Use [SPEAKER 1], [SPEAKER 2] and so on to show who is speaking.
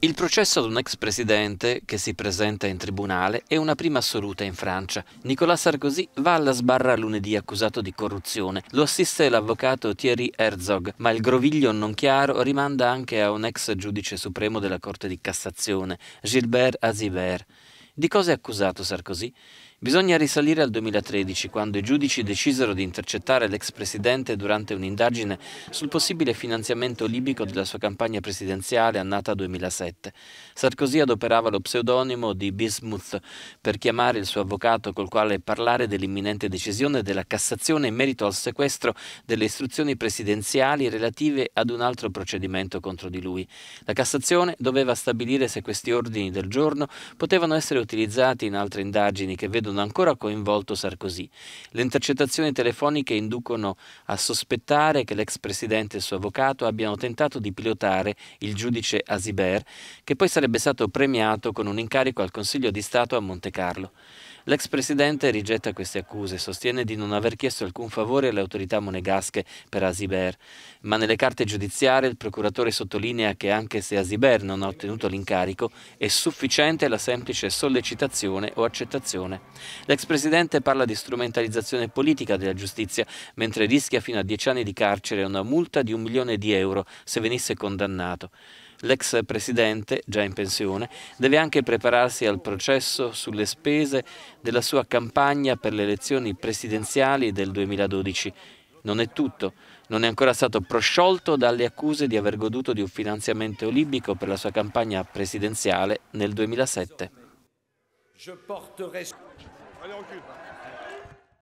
[SPEAKER 1] Il processo ad un ex presidente che si presenta in tribunale è una prima assoluta in Francia. Nicolas Sarkozy va alla sbarra lunedì accusato di corruzione. Lo assiste l'avvocato Thierry Herzog, ma il groviglio non chiaro rimanda anche a un ex giudice supremo della Corte di Cassazione, Gilbert Azibert. Di cosa è accusato Sarkozy? Bisogna risalire al 2013, quando i giudici decisero di intercettare l'ex presidente durante un'indagine sul possibile finanziamento libico della sua campagna presidenziale annata 2007. Sarkozy adoperava lo pseudonimo di Bismuth per chiamare il suo avvocato col quale parlare dell'imminente decisione della Cassazione in merito al sequestro delle istruzioni presidenziali relative ad un altro procedimento contro di lui. La Cassazione doveva stabilire se questi ordini del giorno potevano essere utilizzati in altre indagini che vedono non ha ancora coinvolto Sarkozy. Le intercettazioni telefoniche inducono a sospettare che l'ex presidente e il suo avvocato abbiano tentato di pilotare il giudice Asiber, che poi sarebbe stato premiato con un incarico al Consiglio di Stato a Monte Carlo. L'ex presidente rigetta queste accuse e sostiene di non aver chiesto alcun favore alle autorità monegasche per Asiber, ma nelle carte giudiziarie il procuratore sottolinea che anche se Asiber non ha ottenuto l'incarico è sufficiente la semplice sollecitazione o accettazione. L'ex presidente parla di strumentalizzazione politica della giustizia, mentre rischia fino a dieci anni di carcere e una multa di un milione di euro se venisse condannato. L'ex presidente, già in pensione, deve anche prepararsi al processo sulle spese della sua campagna per le elezioni presidenziali del 2012. Non è tutto, non è ancora stato prosciolto dalle accuse di aver goduto di un finanziamento libico per la sua campagna presidenziale nel 2007. Je porterai... Allez,